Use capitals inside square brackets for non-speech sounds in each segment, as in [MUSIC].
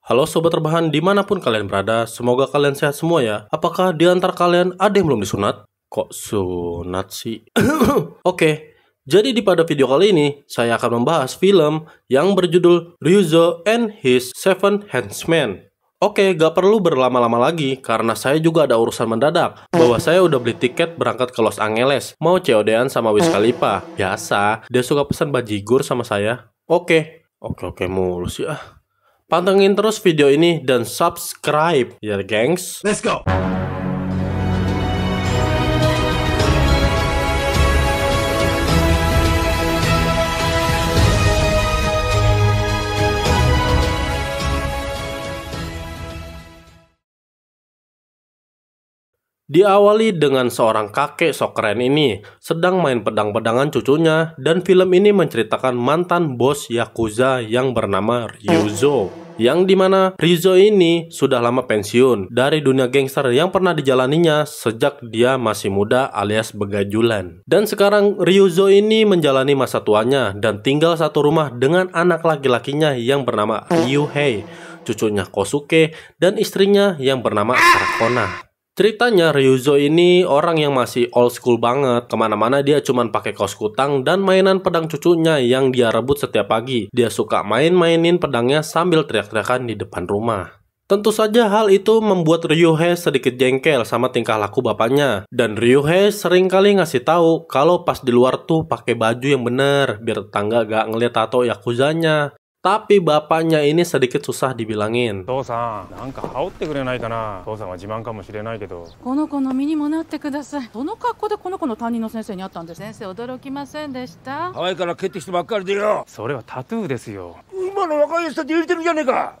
Halo Sobat Rebahan dimanapun kalian berada, semoga kalian sehat semua ya. Apakah di antar kalian ada yang belum disunat? Kok sunat sih? [COUGHS] Oke, okay. jadi di pada video kali ini, saya akan membahas film yang berjudul Ryuzo and His Seven Henchmen. Oke, okay, gak perlu berlama-lama lagi karena saya juga ada urusan mendadak bahwa saya udah beli tiket berangkat ke Los Angeles mau cod sama Wiz Khalifa. Biasa, dia suka pesan bajigur sama saya. Oke. Okay. Oke-oke mulus ya. Pantengin terus video ini dan subscribe ya gengs. Let's go. Diawali dengan seorang kakek sok keren ini sedang main pedang-pedangan cucunya dan film ini menceritakan mantan bos Yakuza yang bernama Ryuzo. Yang dimana Rizo ini sudah lama pensiun dari dunia gangster yang pernah dijalaninya sejak dia masih muda alias begajulan. Dan sekarang Ryuzo ini menjalani masa tuanya dan tinggal satu rumah dengan anak laki-lakinya yang bernama Ryuhei, cucunya Kosuke, dan istrinya yang bernama Arkona. Ceritanya Ryuzo ini orang yang masih old school banget. Kemana-mana dia cuman pakai kaos kutang dan mainan pedang cucunya yang dia rebut setiap pagi. Dia suka main-mainin pedangnya sambil teriak-teriakan di depan rumah. Tentu saja hal itu membuat Ryuhei sedikit jengkel sama tingkah laku bapaknya. Dan Ryuhei kali ngasih tahu kalau pas di luar tuh pakai baju yang bener biar tetangga gak ngeliat tato yakuzanya. Tapi bapaknya ini sedikit susah dibilangin. Tosan, nanka haotte kurenai kana. Tosan wa jiman kamo shirenai kedo. Kono kono mi ni mo natte kudasai. Sono kakko de kono kono tanrin no sensei ni attan desu. Sensei odoroki masen deshita? Hawaii kara kette shite bakkari de yo. Sore wa tattoo desu yo. Ima no wakai yutsu da って入れてるじゃねえか。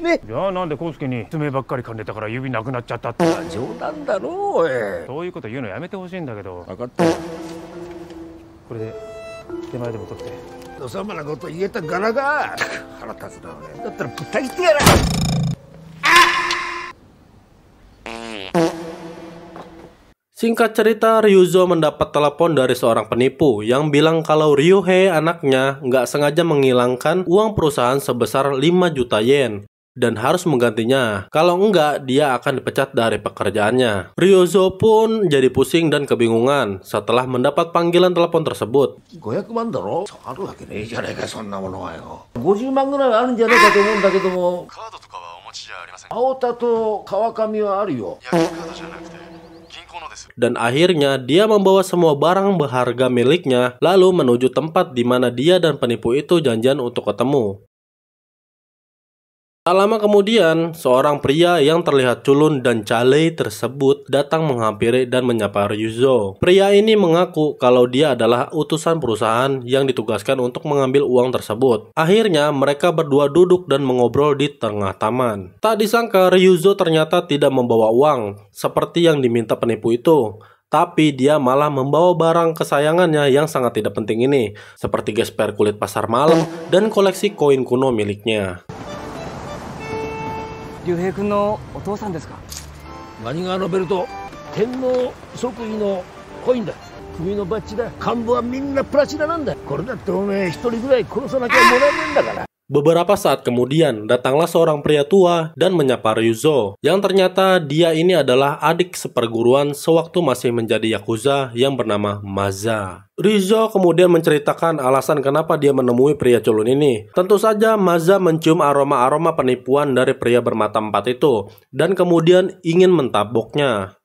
ねじゃあなんで康介に爪ばっかり噛んでたから指なくなっちゃったって冗談だろおいそういうこと言うのやめてほしいんだけど分かったこれで手前でも取っておさまなこと言えた柄が腹立つな俺だったらぶった切ってやら Singkat cerita, Ryuzo mendapat telepon dari seorang penipu yang bilang kalau Ryuhei anaknya nggak sengaja menghilangkan uang perusahaan sebesar 5 juta yen dan harus menggantinya. Kalau enggak, dia akan dipecat dari pekerjaannya. Ryozo pun jadi pusing dan kebingungan setelah mendapat panggilan telepon tersebut. Dan akhirnya dia membawa semua barang berharga miliknya lalu menuju tempat di mana dia dan penipu itu janjian untuk ketemu. Tak lama kemudian, seorang pria yang terlihat culun dan cale tersebut datang menghampiri dan menyapa Ryuzo. Pria ini mengaku kalau dia adalah utusan perusahaan yang ditugaskan untuk mengambil uang tersebut. Akhirnya, mereka berdua duduk dan mengobrol di tengah taman. Tak disangka, Ryuzo ternyata tidak membawa uang, seperti yang diminta penipu itu tapi dia malah membawa barang kesayangannya yang sangat tidak penting ini, seperti gesper kulit pasar malam dan koleksi koin kuno miliknya. 竜兵君のお父さんですか何川のベルト天皇即位のコインだ首のバッジだ幹部はみんなプラチナなんだこれだっておめえ一人ぐらい殺さなきゃもらえねえんだから Beberapa saat kemudian, datanglah seorang pria tua dan menyapa Ryuzo, yang ternyata dia ini adalah adik seperguruan sewaktu masih menjadi Yakuza yang bernama Maza. Rizo kemudian menceritakan alasan kenapa dia menemui pria culun ini. Tentu saja Maza mencium aroma-aroma penipuan dari pria bermata empat itu, dan kemudian ingin mentaboknya.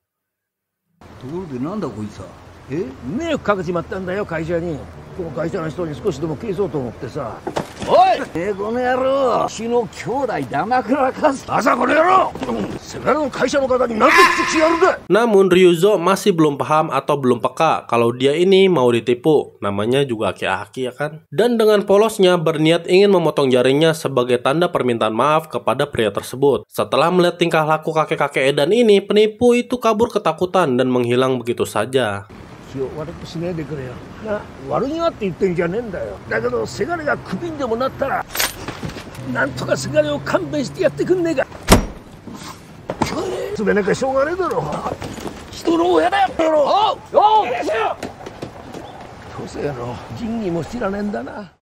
Tuh, この会社の人に少しでも消そうと思ってさおいえこの野郎うちの兄弟黙くらかす朝この野郎せがれの会社の方に何で口やるんだ Namun Ryuzo masih belum paham atau belum peka kalau dia ini mau ditipu. Namanya juga aki-aki ya kan? Dan dengan polosnya berniat ingin memotong jarinya sebagai tanda permintaan maaf kepada pria tersebut. Setelah melihat tingkah laku kakek-kakek Edan ini, penipu itu kabur ketakutan dan menghilang begitu saja. 気を悪くしでくれよな悪気はって言ってんじゃねえんだよだけどせがれがクビにでもなったらなんとかせがれを勘弁してやってくんねえかなきゃしょうがねえだろ人の親だよおうおうどうせやろ仁義も知らねえんだな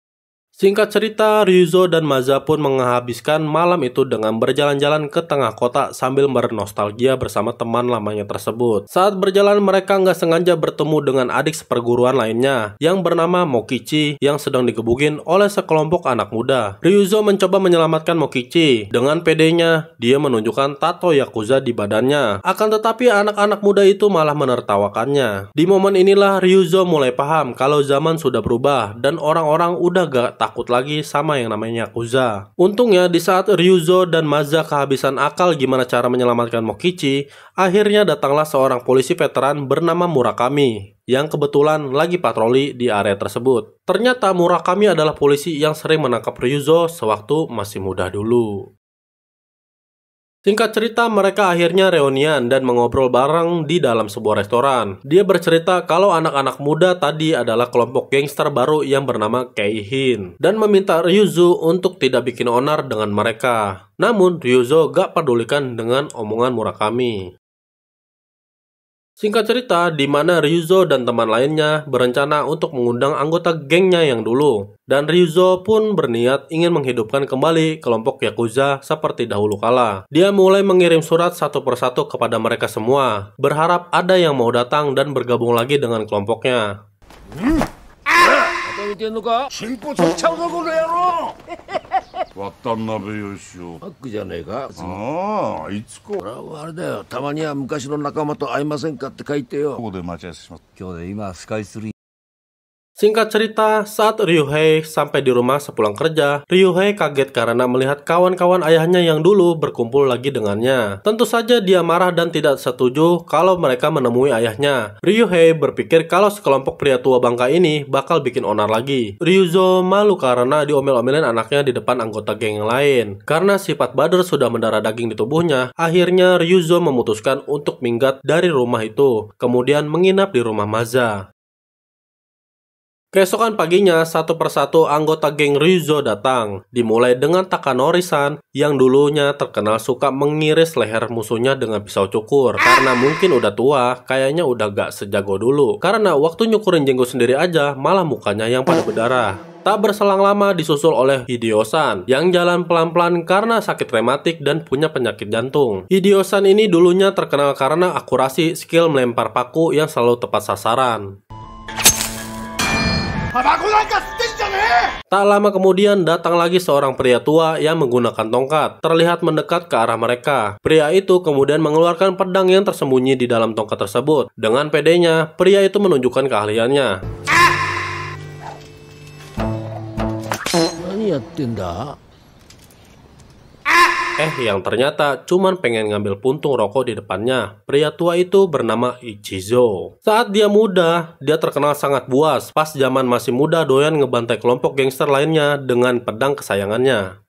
Singkat cerita, Ryuzo dan Maza pun menghabiskan malam itu dengan berjalan-jalan ke tengah kota sambil bernostalgia bersama teman lamanya tersebut. Saat berjalan, mereka nggak sengaja bertemu dengan adik seperguruan lainnya yang bernama Mokichi yang sedang digebukin oleh sekelompok anak muda. Ryuzo mencoba menyelamatkan Mokichi. Dengan pedenya, dia menunjukkan tato Yakuza di badannya. Akan tetapi anak-anak muda itu malah menertawakannya. Di momen inilah Ryuzo mulai paham kalau zaman sudah berubah dan orang-orang udah gak takut takut lagi sama yang namanya Yakuza. Untungnya di saat Ryuzo dan Maza kehabisan akal gimana cara menyelamatkan Mokichi, akhirnya datanglah seorang polisi veteran bernama Murakami yang kebetulan lagi patroli di area tersebut. Ternyata Murakami adalah polisi yang sering menangkap Ryuzo sewaktu masih muda dulu. Singkat cerita, mereka akhirnya reunian dan mengobrol bareng di dalam sebuah restoran. Dia bercerita kalau anak-anak muda tadi adalah kelompok gangster baru yang bernama Keihin dan meminta Ryuzu untuk tidak bikin onar dengan mereka. Namun, Ryuzo gak pedulikan dengan omongan Murakami. Singkat cerita, di mana Ryuzo dan teman lainnya berencana untuk mengundang anggota gengnya yang dulu. Dan Ryuzo pun berniat ingin menghidupkan kembali kelompok Yakuza seperti dahulu kala. Dia mulai mengirim surat satu persatu kepada mereka semua, berharap ada yang mau datang dan bergabung lagi dengan kelompoknya. Hmm. 渡辺義雄バックじゃねえかああいつかあれだよたまには昔の仲間と会いませんかって書いてよここで待ち合わせします今日で今スカイツリー Singkat cerita, saat Ryuhei sampai di rumah sepulang kerja, Ryuhei kaget karena melihat kawan-kawan ayahnya yang dulu berkumpul lagi dengannya. Tentu saja dia marah dan tidak setuju kalau mereka menemui ayahnya. Ryuhei berpikir kalau sekelompok pria tua bangka ini bakal bikin onar lagi. Ryuzo malu karena diomel-omelin anaknya di depan anggota geng yang lain. Karena sifat badar sudah mendarah daging di tubuhnya, akhirnya Ryuzo memutuskan untuk minggat dari rumah itu, kemudian menginap di rumah Maza. Keesokan paginya, satu persatu anggota geng Ryuzo datang, dimulai dengan Takanori-san yang dulunya terkenal suka mengiris leher musuhnya dengan pisau cukur. Karena mungkin udah tua, kayaknya udah gak sejago dulu. Karena waktu nyukurin jenggot sendiri aja, malah mukanya yang pada berdarah. Tak berselang lama disusul oleh Hideo-san yang jalan pelan-pelan karena sakit rematik dan punya penyakit jantung. Hideo-san ini dulunya terkenal karena akurasi skill melempar paku yang selalu tepat sasaran. Tak lama kemudian datang lagi seorang pria tua yang menggunakan tongkat, terlihat mendekat ke arah mereka. Pria itu kemudian mengeluarkan pedang yang tersembunyi di dalam tongkat tersebut. Dengan pedenya, pria itu menunjukkan keahliannya. Ah! Eh, yang ternyata cuman pengen ngambil puntung rokok di depannya. Pria tua itu bernama Ichizo. Saat dia muda, dia terkenal sangat buas. Pas zaman masih muda, doyan ngebantai kelompok gangster lainnya dengan pedang kesayangannya.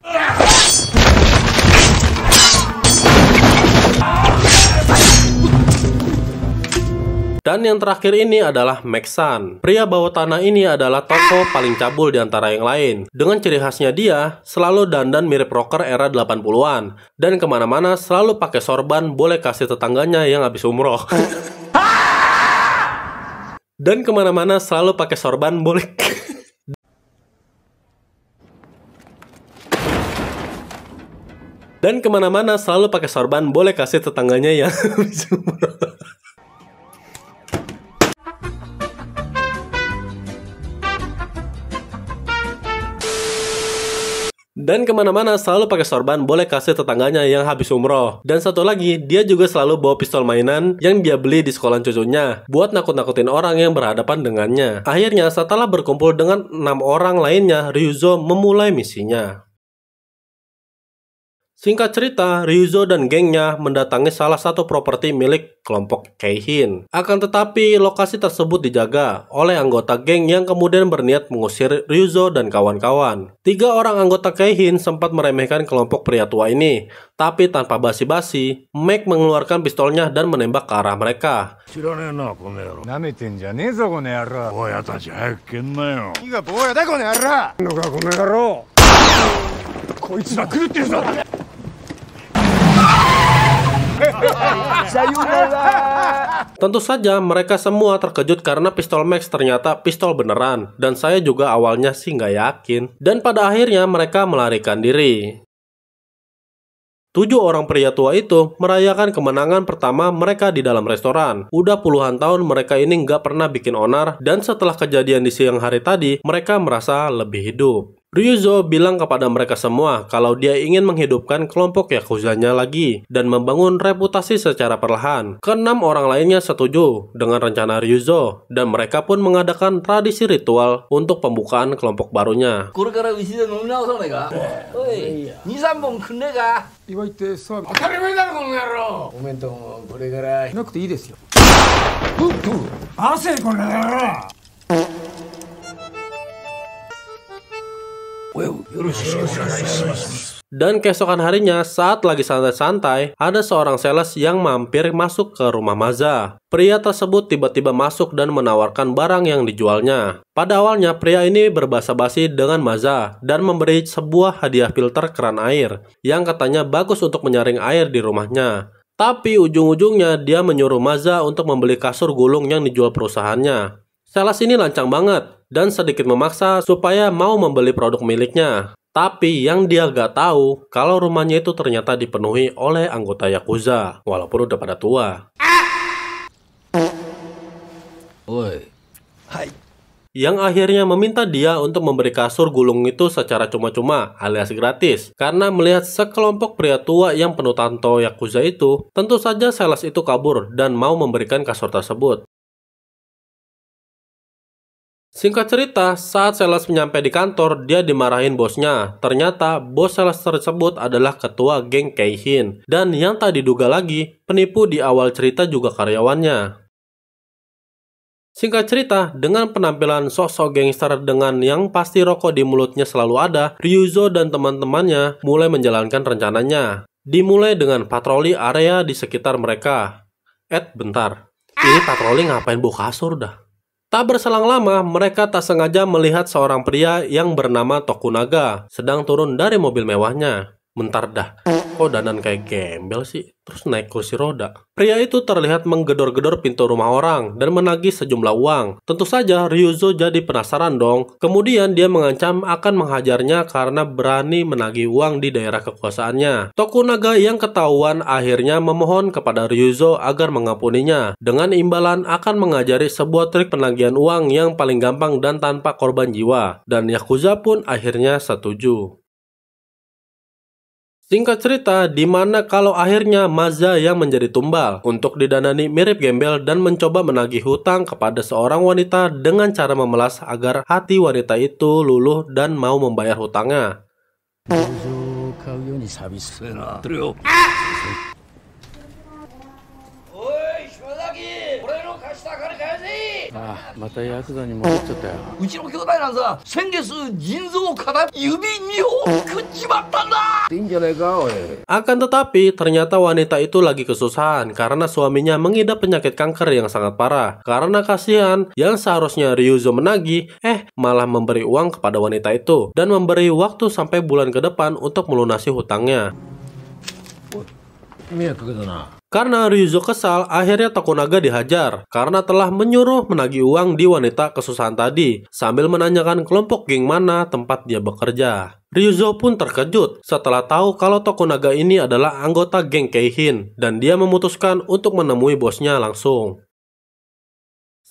Dan yang terakhir ini adalah Maxan. Pria bawah tanah ini adalah tokoh paling cabul di antara yang lain. Dengan ciri khasnya dia, selalu dandan mirip rocker era 80-an. Dan kemana-mana selalu pakai sorban boleh kasih tetangganya yang habis umroh. [LAUGHS] Dan kemana-mana selalu pakai sorban boleh... [LAUGHS] Dan kemana-mana selalu pakai sorban boleh kasih tetangganya yang habis umroh. [LAUGHS] Dan kemana-mana selalu pakai sorban boleh kasih tetangganya yang habis umroh. Dan satu lagi, dia juga selalu bawa pistol mainan yang dia beli di sekolah cucunya buat nakut-nakutin orang yang berhadapan dengannya. Akhirnya setelah berkumpul dengan enam orang lainnya, Ryuzo memulai misinya. Singkat cerita, Ryuzo dan gengnya mendatangi salah satu properti milik kelompok Keihin. Akan tetapi, lokasi tersebut dijaga oleh anggota geng yang kemudian berniat mengusir Ryuzo dan kawan-kawan. Tiga orang anggota Keihin sempat meremehkan kelompok pria tua ini, tapi tanpa basi-basi, Mac mengeluarkan pistolnya dan menembak ke arah mereka. こいつら狂ってるぞ Tentu [LAUGHS] Tentu saja mereka semua terkejut karena pistol Max ternyata pistol beneran Dan saya juga awalnya sih nggak yakin Dan pada akhirnya mereka melarikan diri Tujuh orang pria tua itu merayakan kemenangan pertama mereka di dalam restoran. Udah puluhan tahun mereka ini nggak pernah bikin onar dan setelah kejadian di siang hari tadi, mereka merasa lebih hidup. Ryuzo bilang kepada mereka semua kalau dia ingin menghidupkan kelompok Yakuza-nya lagi dan membangun reputasi secara perlahan. Keenam orang lainnya setuju dengan rencana Ryuzo dan mereka pun mengadakan tradisi ritual untuk pembukaan kelompok barunya. Dan keesokan harinya saat lagi santai-santai, ada seorang sales yang mampir masuk ke rumah Maza. Pria tersebut tiba-tiba masuk dan menawarkan barang yang dijualnya. Pada awalnya, pria ini berbasa-basi dengan Maza dan memberi sebuah hadiah filter keran air yang katanya bagus untuk menyaring air di rumahnya. Tapi ujung-ujungnya dia menyuruh Maza untuk membeli kasur gulung yang dijual perusahaannya. Sales ini lancang banget dan sedikit memaksa supaya mau membeli produk miliknya. Tapi yang dia gak tahu kalau rumahnya itu ternyata dipenuhi oleh anggota Yakuza, walaupun udah pada tua. Woi. Hai. Yang akhirnya meminta dia untuk memberi kasur gulung itu secara cuma-cuma alias gratis. Karena melihat sekelompok pria tua yang penuh tanto Yakuza itu, tentu saja sales itu kabur dan mau memberikan kasur tersebut. Singkat cerita, saat sales menyampe di kantor, dia dimarahin bosnya. Ternyata, bos sales tersebut adalah ketua geng Keihin. Dan yang tak diduga lagi, penipu di awal cerita juga karyawannya. Singkat cerita, dengan penampilan sosok gangster dengan yang pasti rokok di mulutnya selalu ada, Ryuzo dan teman-temannya mulai menjalankan rencananya. Dimulai dengan patroli area di sekitar mereka. Ed, eh, bentar. Ini patroli ngapain buka kasur dah? Tak berselang lama, mereka tak sengaja melihat seorang pria yang bernama Tokunaga sedang turun dari mobil mewahnya. Mentar dah. Kok danan kayak gembel sih? Terus naik kursi roda. Pria itu terlihat menggedor-gedor pintu rumah orang dan menagih sejumlah uang. Tentu saja Ryuzo jadi penasaran dong. Kemudian dia mengancam akan menghajarnya karena berani menagih uang di daerah kekuasaannya. Tokunaga yang ketahuan akhirnya memohon kepada Ryuzo agar mengampuninya. Dengan imbalan akan mengajari sebuah trik penagihan uang yang paling gampang dan tanpa korban jiwa. Dan Yakuza pun akhirnya setuju. Singkat cerita, di mana kalau akhirnya Maza yang menjadi tumbal untuk didanani mirip gembel dan mencoba menagih hutang kepada seorang wanita dengan cara memelas agar hati wanita itu luluh dan mau membayar hutangnya. ああまたヤクザに戻っちゃったようちの兄弟なんざ先月腎臓から指2本食っちまったんだいいんじゃないかおいあかんたたぴ Akan tetapi, ternyata wanita itu lagi kesusahan karena suaminya mengidap penyakit kanker yang sangat parah. Karena kasihan, yang seharusnya Ryuzo menagih, eh malah memberi uang kepada wanita itu dan memberi waktu sampai bulan ke depan untuk melunasi hutangnya. 迷惑だな oh, karena Ryuzo kesal, akhirnya Tokunaga dihajar karena telah menyuruh menagi uang di wanita kesusahan tadi sambil menanyakan kelompok geng mana tempat dia bekerja. Ryuzo pun terkejut setelah tahu kalau Tokunaga ini adalah anggota geng Keihin dan dia memutuskan untuk menemui bosnya langsung.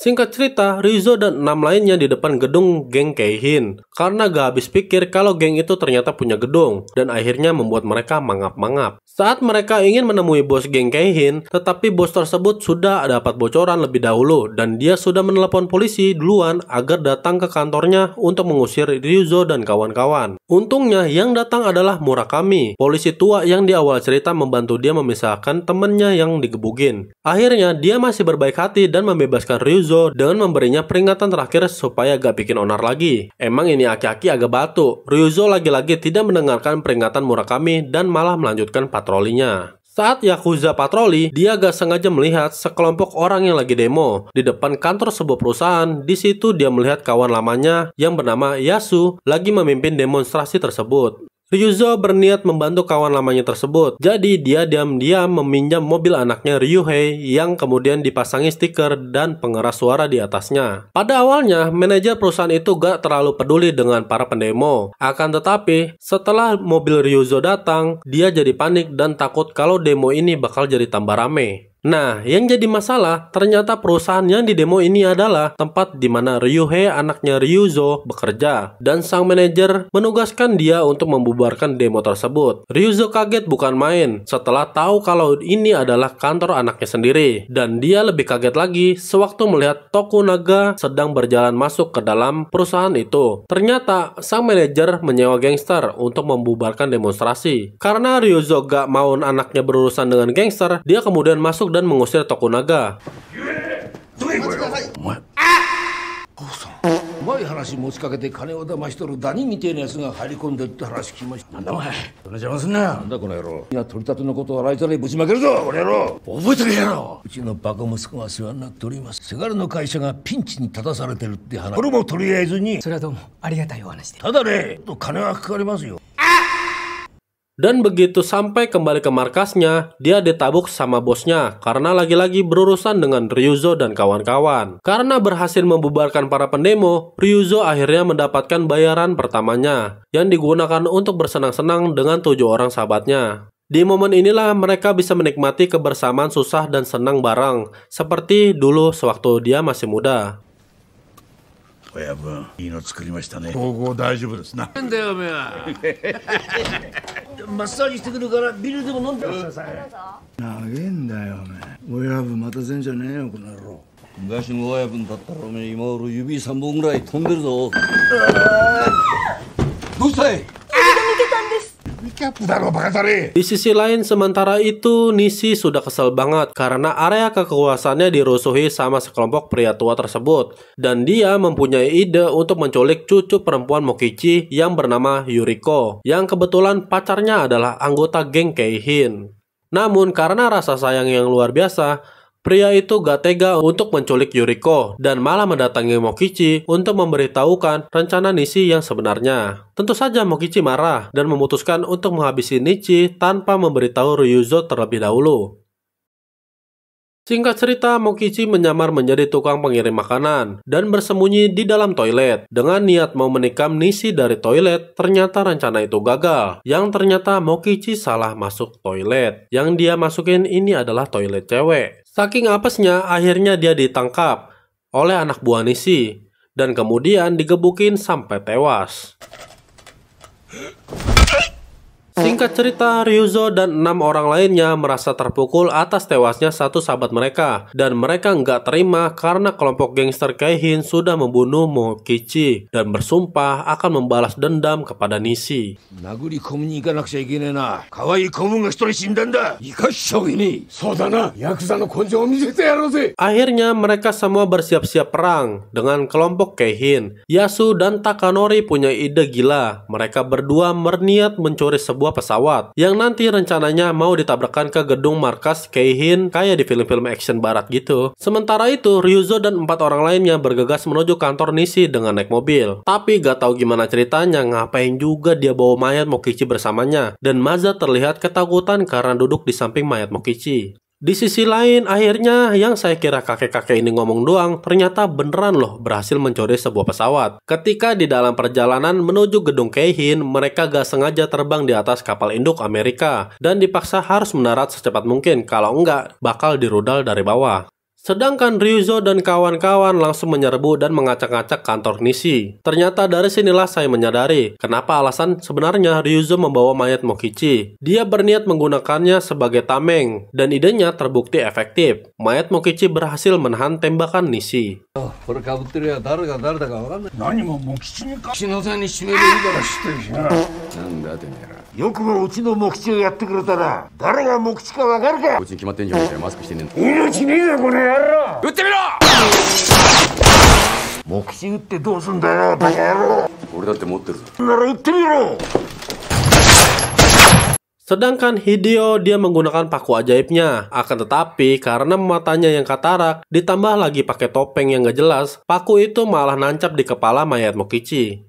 Singkat cerita, Rizzo dan enam lainnya di depan gedung geng Kehin karena gak habis pikir kalau geng itu ternyata punya gedung dan akhirnya membuat mereka mangap-mangap. Saat mereka ingin menemui bos geng Kehin, tetapi bos tersebut sudah dapat bocoran lebih dahulu dan dia sudah menelepon polisi duluan agar datang ke kantornya untuk mengusir Rizzo dan kawan-kawan. Untungnya yang datang adalah Murakami, polisi tua yang di awal cerita membantu dia memisahkan temannya yang digebukin. Akhirnya dia masih berbaik hati dan membebaskan Rizzo Enzo dengan memberinya peringatan terakhir supaya gak bikin onar lagi. Emang ini aki-aki agak batu. Ryuzo lagi-lagi tidak mendengarkan peringatan Murakami dan malah melanjutkan patrolinya. Saat Yakuza patroli, dia gak sengaja melihat sekelompok orang yang lagi demo di depan kantor sebuah perusahaan. Di situ dia melihat kawan lamanya yang bernama Yasu lagi memimpin demonstrasi tersebut. Ryuzo berniat membantu kawan lamanya tersebut. Jadi dia diam-diam meminjam mobil anaknya Ryuhei yang kemudian dipasangi stiker dan pengeras suara di atasnya. Pada awalnya, manajer perusahaan itu gak terlalu peduli dengan para pendemo. Akan tetapi, setelah mobil Ryuzo datang, dia jadi panik dan takut kalau demo ini bakal jadi tambah rame. Nah, yang jadi masalah, ternyata perusahaan yang di demo ini adalah tempat di mana Ryuhei anaknya Ryuzo bekerja, dan sang manajer menugaskan dia untuk membubarkan demo tersebut. Ryuzo kaget bukan main setelah tahu kalau ini adalah kantor anaknya sendiri, dan dia lebih kaget lagi sewaktu melihat Tokunaga sedang berjalan masuk ke dalam perusahaan itu. Ternyata, sang manajer menyewa gangster untuk membubarkan demonstrasi. Karena Ryuzo gak mau anaknya berurusan dengan gangster, dia kemudian masuk dan mengusir t い話持ちかけて金を騙し取るダニみてえなやつが張り込んでっだお前どんい取り立ての事を洗いざらいぶちまけるぞこの野郎覚えとけ野郎うちのバカ息子が世話になっておりますせがれの会社がピンチに立たされてるって話これもとりあえずにそれはどうもありがたいお話でただねと金はかかりますよ Dan begitu sampai kembali ke markasnya, dia ditabuk sama bosnya karena lagi-lagi berurusan dengan Ryuzo dan kawan-kawan. Karena berhasil membubarkan para pendemo, Ryuzo akhirnya mendapatkan bayaran pertamanya yang digunakan untuk bersenang-senang dengan tujuh orang sahabatnya. Di momen inilah mereka bisa menikmati kebersamaan susah dan senang bareng, seperti dulu sewaktu dia masih muda. ya, [LAUGHS] マッサージしてくるからビールでも飲んでください長えんだよお前親分待たせんじゃねえよこの野郎昔の親分だったらおめ今頃指3本ぐらい飛んでるぞどうしたい Di sisi lain, sementara itu, Nishi sudah kesel banget karena area kekuasaannya dirusuhi sama sekelompok pria tua tersebut. Dan dia mempunyai ide untuk menculik cucu perempuan Mokichi yang bernama Yuriko, yang kebetulan pacarnya adalah anggota geng Keihin. Namun karena rasa sayang yang luar biasa, Pria itu gak tega untuk menculik Yuriko dan malah mendatangi Mokichi untuk memberitahukan rencana Nishi yang sebenarnya. Tentu saja Mokichi marah dan memutuskan untuk menghabisi Nishi tanpa memberitahu Ryuzo terlebih dahulu. Singkat cerita, Mokichi menyamar menjadi tukang pengirim makanan dan bersembunyi di dalam toilet. Dengan niat mau menikam Nishi dari toilet, ternyata rencana itu gagal. Yang ternyata Mokichi salah masuk toilet. Yang dia masukin ini adalah toilet cewek. Saking apesnya, akhirnya dia ditangkap oleh anak buah Nisi dan kemudian digebukin sampai tewas. Singkat cerita, Ryuzo dan enam orang lainnya merasa terpukul atas tewasnya satu sahabat mereka, dan mereka nggak terima karena kelompok gangster Kaihin sudah membunuh Mokichi dan bersumpah akan membalas dendam kepada Nishi. Ya Akhirnya mereka semua bersiap-siap perang dengan kelompok Keihin. Yasu dan Takanori punya ide gila. Mereka berdua berniat mencuri sebuah sebuah pesawat yang nanti rencananya mau ditabrakkan ke gedung markas Keihin kayak di film-film action barat gitu. Sementara itu, Ryuzo dan empat orang lainnya bergegas menuju kantor Nishi dengan naik mobil. Tapi gak tahu gimana ceritanya, ngapain juga dia bawa mayat Mokichi bersamanya. Dan Maza terlihat ketakutan karena duduk di samping mayat Mokichi. Di sisi lain, akhirnya yang saya kira kakek-kakek ini ngomong doang, ternyata beneran loh berhasil mencuri sebuah pesawat. Ketika di dalam perjalanan menuju gedung Keihin, mereka gak sengaja terbang di atas kapal induk Amerika, dan dipaksa harus mendarat secepat mungkin, kalau enggak bakal dirudal dari bawah. Sedangkan Ryuzo dan kawan-kawan langsung menyerbu dan mengacak-acak kantor Nishi. Ternyata dari sinilah saya menyadari kenapa alasan sebenarnya Ryuzo membawa mayat Mokichi. Dia berniat menggunakannya sebagai tameng dan idenya terbukti efektif. Mayat Mokichi berhasil menahan tembakan Nishi. Oh, Sedangkan Hideo dia menggunakan paku ajaibnya. Akan tetapi karena matanya yang katarak, ditambah lagi pakai topeng yang gak jelas, paku itu malah nancap di kepala mayat Mokichi.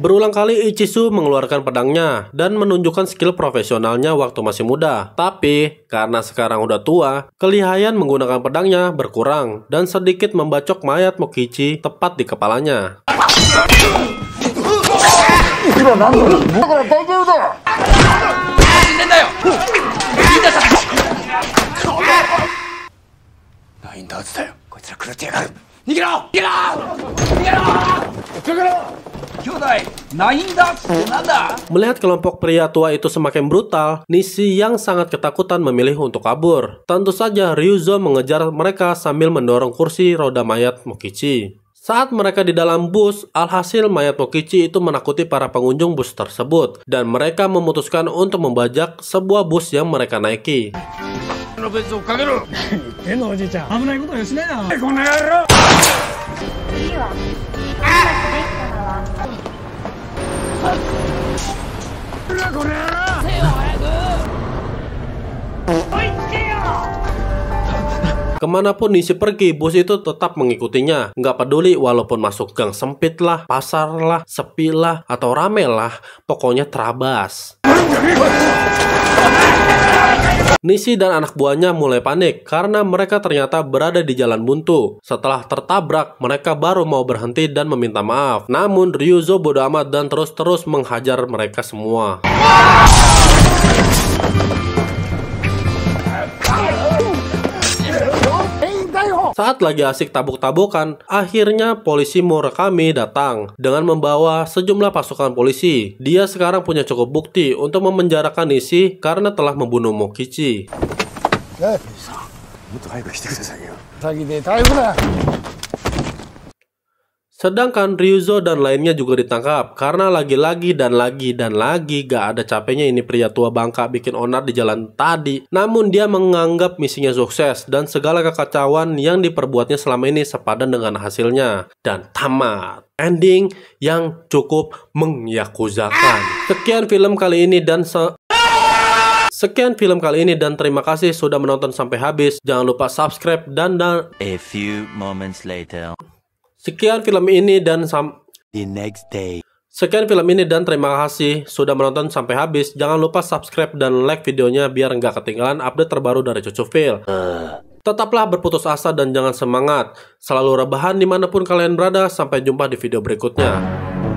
Berulang kali Ichisu mengeluarkan pedangnya dan menunjukkan skill profesionalnya waktu masih muda. Tapi, karena sekarang udah tua, kelihayan menggunakan pedangnya berkurang dan sedikit membacok mayat Mokichi tepat di kepalanya. インダーズだよこいつら狂ってやがる逃げろ逃げろ逃げろ兄弟 Melihat kelompok pria tua itu semakin brutal, Nishi yang sangat ketakutan memilih untuk kabur. Tentu saja Ryuzo mengejar mereka sambil mendorong kursi roda mayat Mokichi. Saat mereka di dalam bus, alhasil mayat Mokichi itu menakuti para pengunjung bus tersebut dan mereka memutuskan untuk membajak sebuah bus yang mereka naiki. Kemanapun Nishi pergi, bus itu tetap mengikutinya. Nggak peduli walaupun masuk gang sempit lah, pasar lah, sepi lah, atau rame lah, pokoknya terabas. Nishi dan anak buahnya mulai panik karena mereka ternyata berada di jalan buntu. Setelah tertabrak, mereka baru mau berhenti dan meminta maaf. Namun Ryuzo bodoh amat dan terus-terus menghajar mereka semua. Saat lagi asik tabuk-tabukan, akhirnya polisi Murakami datang dengan membawa sejumlah pasukan polisi. Dia sekarang punya cukup bukti untuk memenjarakan Nishi karena telah membunuh Mokichi. Hey. Eh, Sedangkan Ryuzo dan lainnya juga ditangkap karena lagi-lagi dan lagi dan lagi gak ada capeknya ini pria tua bangka bikin onar di jalan tadi. Namun dia menganggap misinya sukses dan segala kekacauan yang diperbuatnya selama ini sepadan dengan hasilnya. Dan tamat. Ending yang cukup mengyakuzakan. Sekian film kali ini dan se... Sekian film kali ini dan terima kasih sudah menonton sampai habis. Jangan lupa subscribe dan dan... A few moments later. Sekian film ini dan sam The next day. Sekian film ini dan terima kasih sudah menonton sampai habis. Jangan lupa subscribe dan like videonya biar nggak ketinggalan update terbaru dari Cucu Film. Uh. Tetaplah berputus asa dan jangan semangat. Selalu rebahan dimanapun kalian berada. Sampai jumpa di video berikutnya.